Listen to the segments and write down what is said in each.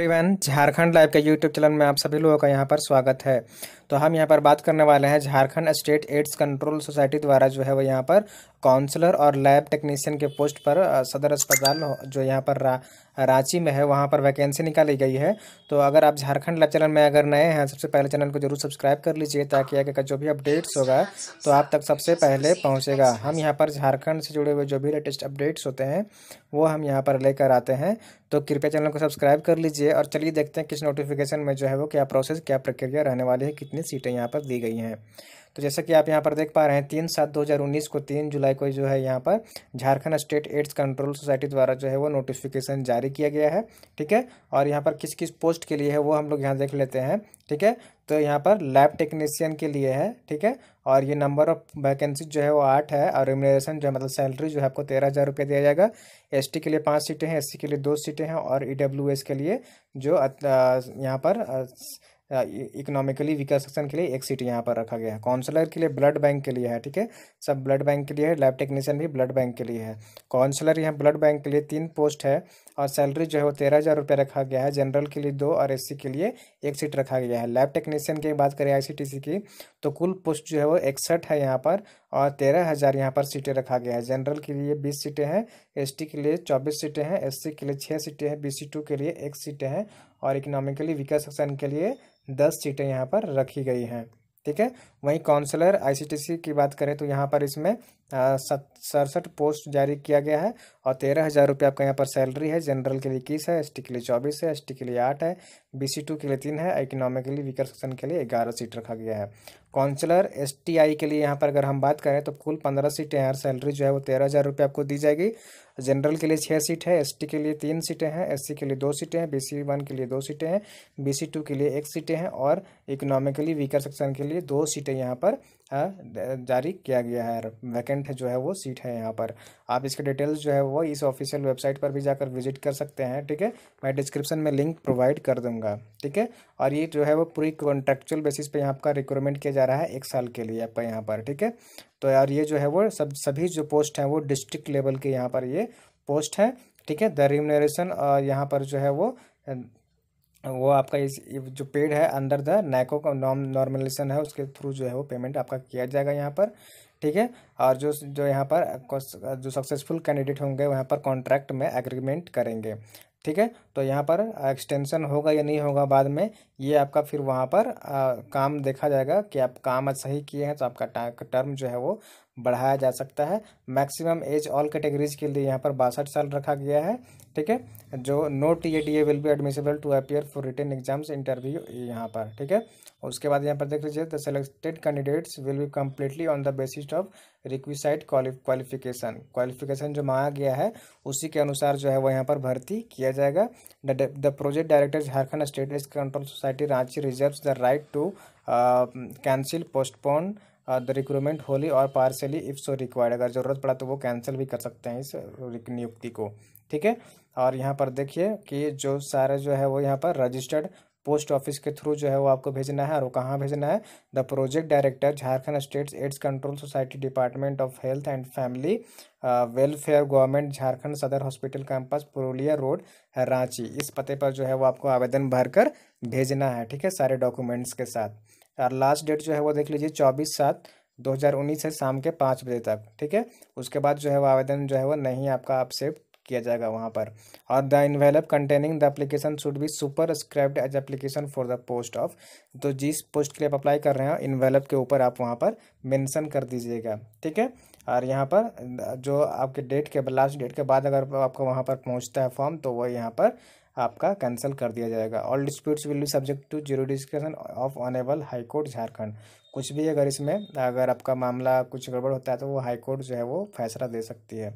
everyone Jharkhand Live के YouTube channel में आप सभी लोगों का यहां पर स्वागत है तो हम यहाँ पर बात करने वाले हैं Jharkhand state AIDS control society द्वारा जो है वो यहाँ पर काउंसलर और लैब टेक्नीशियन के पोस्ट पर सदर अस्पताल जो यहाँ पर रा, रांची में है वहाँ पर वैकेंसी निकाली गई है तो अगर आप झारखंड लैब चैनल में अगर नए हैं सबसे पहले चैनल को जरूर सब्सक्राइब कर लीजिए ताकि आगे का जो भी अपडेट्स होगा तो आप तक सबसे पहले पहुँचेगा हम यहाँ पर झारखंड से जुड़े हुए जो भी लेटेस्ट अपडेट्स होते हैं वो हम यहाँ पर लेकर आते हैं तो कृपया चैनल को सब्सक्राइब कर लीजिए और चलिए देखते हैं किस नोटिफिकेशन में जो है वो क्या प्रोसेस क्या प्रक्रिया रहने वाली है कितनी हैं सीटें यहाँ पर दी गई हैं तो जैसा कि आप यहाँ पर देख पा रहे हैं तीन सात दो हज़ार उन्नीस को तीन जुलाई को जो है यहाँ पर Jharkhand state AIDS control society द्वारा जो है वो नोटिफिकेशन जारी किया गया है ठीक है और यहाँ पर किस किस पोस्ट के लिए है वो हम लोग यहाँ देख लेते हैं ठीक है तो यहाँ पर लैब टेक्नीसियन के लिए है ठीक है और ये नंबर ऑफ वैकेंसी जो है वो आठ है और रेमुनरेशन जो है मतलब सैलरी जो है आपको तेरह हज़ार रुपये दिया जाएगा एसटी के लिए पाँच सीटें हैं एससी के लिए दो सीटें हैं और ईडब्ल्यूएस के लिए जो यहाँ पर इकोनॉमिकली वीकर सेक्शन के लिए एक सीट यहाँ पर रखा गया है काउंसलर के लिए ब्लड बैंक के लिए है ठीक है सब ब्लड बैंक के लिए है लैब टेक्नीशियन भी ब्लड बैंक के लिए है काउंसलर यहाँ ब्लड बैंक के लिए तीन पोस्ट है और सैलरी जो है वो तेरह हज़ार रुपये रखा गया है जनरल के लिए दो और एस के लिए एक सीट रखा गया है लैब टेक्नीशियन की बात करें आई की तो कुल पोस्ट जो है वो इकसठ है यहाँ पर और तेरह हज़ार यहाँ पर सीटें रखा गया है जनरल के लिए बीस सीटें हैं एसटी के लिए चौबीस सीटें हैं एससी के लिए छः सीटें हैं बीसी टू के लिए एक सीटें हैं और इकोनॉमिकली वीकर सेक्शन के लिए दस सीटें यहाँ पर रखी गई हैं ठीक है वहीं काउंसलर आईसीटीसी की बात करें तो यहाँ पर इसमें सड़सठ पोस्ट जारी किया गया है और तेरह हज़ार रुपये आपका यहाँ पर सैलरी है जनरल के लिए इक्कीस है एसटी के लिए चौबीस है एसटी के लिए आठ है बी सी टू के लिए तीन है इकोनॉमिकली वीकर सेक्शन के लिए ग्यारह सीट रखा गया है काउंसलर एस टी आई के लिए यहाँ पर अगर हम बात करें तो कुल पंद्रह सीटें हैं सैलरी जो है वो तेरह हज़ार रुपये आपको दी जाएगी जनरल के लिए छः सीट है एस टी के लिए तीन सीटें हैं एस सी के लिए दो सीटें हैं बी सी वन के लिए दो सीटें हैं बी सी टू के लिए एक सीटें हैं और इकोनॉमिकली वीकर सेक्शन के लिए दो सीटें यहाँ पर हाँ, जारी किया गया है वैकेंट जो है वो सीट है यहाँ पर आप इसके डिटेल्स जो है वो इस ऑफिशियल वेबसाइट पर भी जाकर विजिट कर सकते हैं ठीक है मैं डिस्क्रिप्शन में लिंक प्रोवाइड कर दूंगा ठीक है और ये जो है वो पूरी कॉन्ट्रेक्चुअल बेसिस पे यहाँ आपका रिक्रूटमेंट किया जा रहा है एक साल के लिए आपका यहाँ पर ठीक है तो यार ये जो है वो सब सभी जो पोस्ट हैं वो डिस्ट्रिक्ट लेवल के यहाँ पर ये पोस्ट हैं ठीक है द रिम्यूनरेशन यहाँ पर जो है वो वो आपका इस जो पेड है अंडर द नैको का नॉम नॉर्मलेशन है उसके थ्रू जो है वो पेमेंट आपका किया जाएगा यहाँ पर ठीक है और जो जो यहाँ पर जो सक्सेसफुल कैंडिडेट होंगे वहाँ पर कॉन्ट्रैक्ट में एग्रीमेंट करेंगे ठीक है तो यहाँ पर एक्सटेंशन होगा या नहीं होगा बाद में ये आपका फिर वहाँ पर आ, काम देखा जाएगा कि आप काम सही किए हैं तो आपका टर्म जो है वो बढ़ाया जा सकता है मैक्सिमम एज ऑल कैटेगरीज के लिए यहाँ पर बासठ साल रखा गया है ठीक है जो no T A D A will be admissible to appear for written exams interview यहाँ पर ठीक है उसके बाद यहाँ पर देख लीजिए the selected candidates will be completely on the basis of requisite qualification qualification जो मांगा गया है उसी के अनुसार जो है वो यहाँ पर भर्ती किया जाएगा the project director Jharkhand state risk control society Ranchi reserve the right to cancel postpone the recruitment wholly और पार्सली इफ़ सो रिक्वायर्ड अगर ज़रूरत पड़ा तो वो कैंसिल भी कर सकते हैं इस uh, नियुक्ति को ठीक है और यहाँ पर देखिए कि जो सारे जो है वो यहाँ पर रजिस्टर्ड पोस्ट ऑफिस के थ्रू जो है वो आपको भेजना है और वो कहाँ भेजना है the project director Jharkhand states AIDS control society department of health and family welfare government Jharkhand Sadar hospital campus Purulia road Ranchi इस पते पर जो है वो आपको आवेदन भरकर भेजना है ठीक है सारे डॉक्यूमेंट्स के साथ और लास्ट डेट जो है वो देख लीजिए चौबीस सात 2019 है शाम के पाँच बजे तक ठीक है उसके बाद जो है वो आवेदन जो है वो नहीं आपका एक्सेप्ट किया जाएगा वहाँ पर और the envelope containing the application should be superscribed as application for the post of तो जिस पोस्ट के लिए आप अप्लाई कर रहे हैं इन्वेलप के ऊपर आप वहाँ पर मेंशन कर दीजिएगा ठीक है और यहाँ पर जो आपके डेट के लास्ट डेट के बाद अगर आपको वहाँ पर पहुँचता है फॉर्म तो वह यहाँ पर आपका कैंसिल कर दिया जाएगा all disputes will be subject to jurisdiction of honourable high court Jharkhand कुछ भी अगर इसमें अगर आपका मामला कुछ गड़बड़ होता है तो वो हाईकोर्ट जो है वो फैसला दे सकती है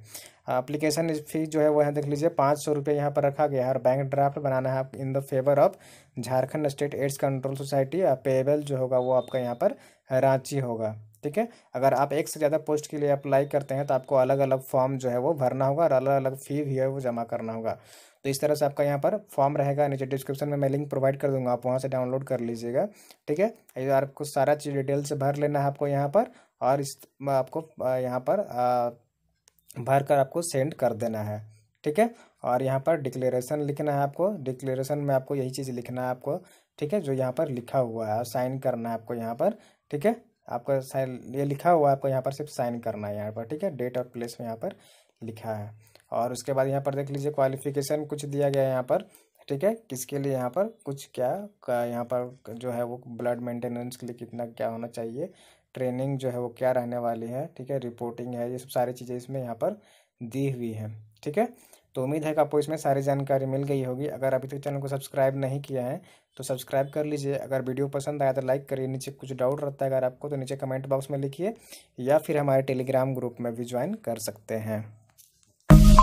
अप्लीकेशन फीस जो है वो यहाँ देख लीजिए पाँच सौ रुपये यहाँ पर रखा गया है और बैंक ड्राफ्ट बनाना है in the favour of Jharkhand state AIDS control society payable जो होगा वो आपका यहाँ पर रांची होगा ठीक है अगर आप एक से ज़्यादा पोस्ट के लिए अप्लाई करते हैं तो आपको अलग अलग फॉर्म जो है वो भरना होगा और अलग अलग फ़ी भी है वो जमा करना होगा तो इस तरह से आपका यहाँ पर फॉर्म रहेगा नीचे डिस्क्रिप्शन में मैं लिंक प्रोवाइड कर दूंगा आप वहाँ से डाउनलोड कर लीजिएगा ठीक है आपको सारा चीज़ डिटेल से भर लेना है आपको यहाँ पर और इस आपको यहाँ पर भर कर आपको सेंड कर देना है ठीक है और यहाँ पर डिक्लेरेशन लिखना है आपको डिक्लेरेशन में आपको यही चीज़ लिखना है आपको ठीक है जो यहाँ पर लिखा हुआ है साइन करना है आपको यहाँ पर ठीक है आपका साइन ये लिखा हुआ है आपको यहाँ पर सिर्फ साइन करना है यहाँ पर ठीक है डेट और प्लेस में यहाँ पर लिखा है और उसके बाद यहाँ पर देख लीजिए क्वालिफिकेशन कुछ दिया गया है यहाँ पर ठीक है किसके लिए यहाँ पर कुछ क्या यहाँ पर जो है वो ब्लड मेंटेनेंस के लिए कितना क्या होना चाहिए ट्रेनिंग जो है वो क्या रहने वाली है ठीक है रिपोर्टिंग है ये सब सारी चीज़ें इसमें यहाँ पर दी हुई हैं ठीक है तो उम्मीद है कि आपको इसमें सारी जानकारी मिल गई होगी अगर अभी तक चैनल को सब्सक्राइब नहीं किया है तो सब्सक्राइब कर लीजिए अगर वीडियो पसंद आया तो लाइक करिए नीचे कुछ डाउट रहता है अगर आपको तो नीचे कमेंट बॉक्स में लिखिए या फिर हमारे टेलीग्राम ग्रुप में भी ज्वाइन कर सकते हैं